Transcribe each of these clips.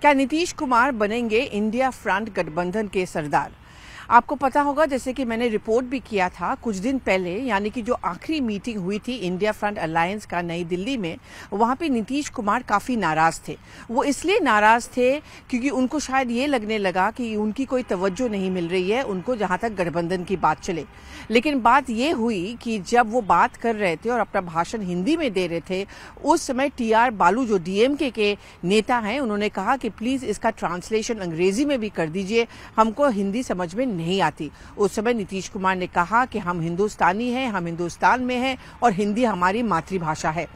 क्या नीतीश कुमार बनेंगे India front गठबंधन के सरदार आपको पता होगा जैसे कि मैंने रिपोर्ट भी किया था कुछ दिन पहले यानी कि जो आखिरी मीटिंग हुई थी इंडिया फ्रंट अलायंस का नई दिल्ली में वहां पे नीतीश कुमार काफ़ी नाराज़ थे वो इसलिए नाराज़ थे क्योंकि उनको शायद ये लगने लगा कि उनकी कोई तवज्जो नहीं मिल रही है उनको जहां तक गठबंधन की बात चले लेकिन बात ये हुई कि जब वो बात कर रहे थे और अपना भाषण हिंदी में दे रहे थे उस समय टी आर बालू जो डीएमके के नेता हैं उन्होंने कहा कि प्लीज़ इसका ट्रांसलेशन अंग्रेजी में भी कर दीजिए हमको हिंदी समझ में नहीं आती उस समय नीतीश कुमार ने कहा कि हम हिंदुस्तानी हैं हम हिंदुस्तान में हैं और हिंदी हमारी मातृभाषा है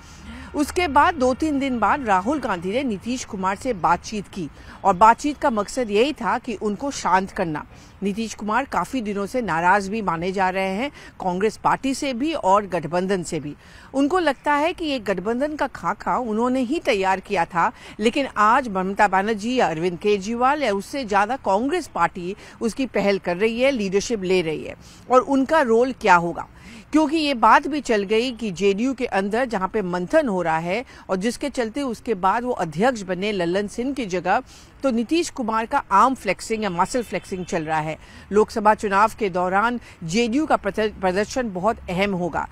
उसके बाद दो तीन दिन बाद राहुल गांधी ने नीतीश कुमार से बातचीत की और बातचीत का मकसद यही था कि उनको शांत करना नीतीश कुमार काफी दिनों से नाराज भी माने जा रहे हैं कांग्रेस पार्टी से भी और गठबंधन से भी उनको लगता है कि ये गठबंधन का खाका उन्होंने ही तैयार किया था लेकिन आज ममता बनर्जी या अरविंद केजरीवाल या उससे ज्यादा कांग्रेस पार्टी उसकी पहल कर रही है लीडरशिप ले रही है और उनका रोल क्या होगा क्योंकि ये बात भी चल गई कि जेडीयू के अंदर जहाँ पे मंथन हो रहा है और जिसके चलते उसके बाद वो अध्यक्ष बने लल्लन सिंह की जगह तो नीतीश कुमार का आर्म फ्लेक्सिंग या मसल फ्लेक्सिंग चल रहा है लोकसभा चुनाव के दौरान जेडीयू का प्रदर्शन बहुत अहम होगा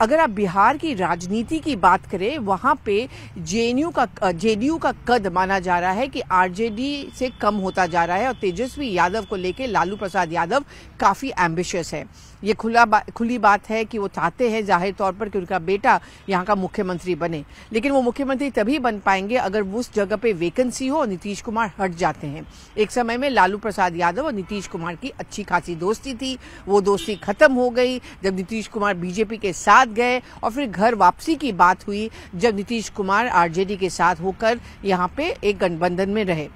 अगर आप बिहार की राजनीति की बात करें वहां पे जेएनयू का जेडीयू का कद माना जा रहा है कि आरजेडी से कम होता जा रहा है और तेजस्वी यादव को लेकर लालू प्रसाद यादव काफी एम्बिशियस है ये खुला बा, खुली बात बात है कि वो चाहते हैं जाहिर तौर पर कि उनका बेटा यहाँ का मुख्यमंत्री बने लेकिन वो मुख्यमंत्री तभी बन पाएंगे अगर उस जगह पे वेकेंसी हो नीतीश कुमार हट जाते हैं एक समय में लालू प्रसाद यादव और नीतीश कुमार की अच्छी खासी दोस्ती थी वो दोस्ती खत्म हो गई जब नीतीश कुमार बीजेपी के साथ गए और फिर घर वापसी की बात हुई जब नीतीश कुमार आरजेडी के साथ होकर यहाँ पे एक गठबंधन में रहे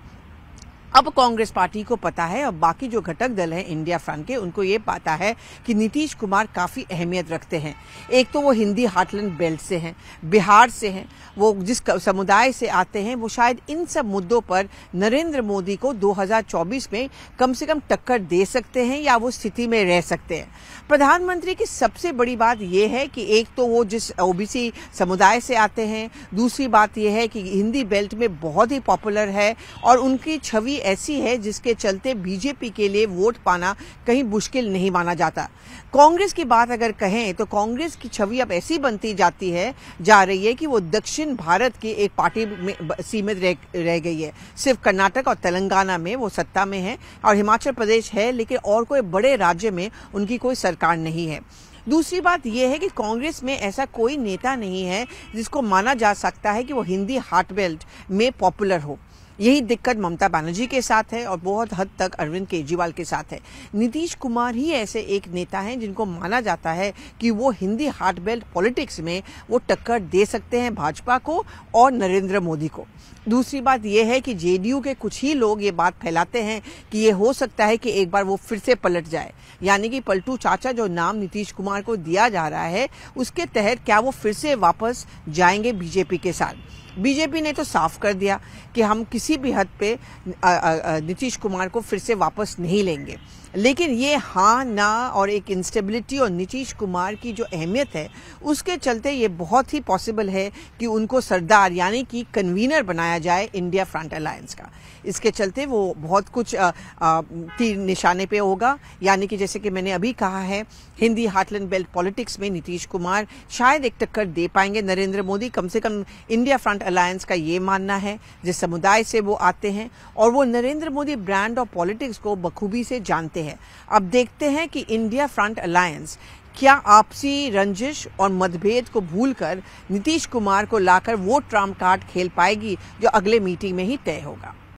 अब कांग्रेस पार्टी को पता है और बाकी जो घटक दल हैं इंडिया फ्रंट के उनको ये पता है कि नीतीश कुमार काफ़ी अहमियत रखते हैं एक तो वो हिंदी हार्टलैंड बेल्ट से हैं बिहार से हैं वो जिस समुदाय से आते हैं वो शायद इन सब मुद्दों पर नरेंद्र मोदी को 2024 में कम से कम टक्कर दे सकते हैं या वो स्थिति में रह सकते हैं प्रधानमंत्री की सबसे बड़ी बात यह है कि एक तो वो जिस ओबीसी समुदाय से आते हैं दूसरी बात यह है कि हिंदी बेल्ट में बहुत ही पॉपुलर है और उनकी छवि ऐसी है जिसके चलते बीजेपी के लिए वोट पाना कहीं मुश्किल नहीं माना जाता कांग्रेस की बात अगर कहें तो कांग्रेस की छवि अब ऐसी बनती जाती है जा रही है कि वो दक्षिण भारत की एक पार्टी में सीमित रह, रह गई है सिर्फ कर्नाटक और तेलंगाना में वो सत्ता में है और हिमाचल प्रदेश है लेकिन और कोई बड़े राज्य में उनकी कोई सरकार नहीं है दूसरी बात यह है कि कांग्रेस में ऐसा कोई नेता नहीं है जिसको माना जा सकता है कि वो हिंदी हार्ट बेल्ट में पॉपुलर हो यही दिक्कत ममता बनर्जी के साथ है और बहुत हद तक अरविंद केजरीवाल के साथ है नीतीश कुमार ही ऐसे एक नेता हैं जिनको माना जाता है कि वो हिंदी हार्ट बेल्ट पॉलिटिक्स में वो टक्कर दे सकते हैं भाजपा को और नरेंद्र मोदी को दूसरी बात यह है कि जेडीयू के कुछ ही लोग ये बात फैलाते हैं कि ये हो सकता है कि एक बार वो फिर से पलट जाए यानी कि पलटू चाचा जो नाम नीतीश कुमार को दिया जा रहा है उसके तहत क्या वो फिर से वापस जाएंगे बीजेपी के साथ बीजेपी ने तो साफ कर दिया कि हम किसी भी हद पे नीतीश कुमार को फिर से वापस नहीं लेंगे लेकिन ये हाँ ना और एक इंस्टेबिलिटी और नीतीश कुमार की जो अहमियत है उसके चलते ये बहुत ही पॉसिबल है कि उनको सरदार यानी कि कन्वीनर बनाया जाए इंडिया फ्रंट अलायंस का इसके चलते वो बहुत कुछ तीर निशाने पे होगा यानी कि जैसे कि मैंने अभी कहा है हिंदी हार्टलैंड बेल्ट पॉलिटिक्स में नीतीश कुमार शायद एक टक्कर दे पाएंगे नरेंद्र मोदी कम से कम इंडिया फ्रंट अलायंस का ये मानना है जिस समुदाय से वो आते हैं और वो नरेंद्र मोदी ब्रांड और पॉलिटिक्स को बखूबी से जानते हैं अब देखते हैं कि इंडिया फ्रंट अलायंस क्या आपसी रंजिश और मतभेद को भूलकर नीतीश कुमार को लाकर वो ट्राम कार्ड खेल पाएगी जो अगले मीटिंग में ही तय होगा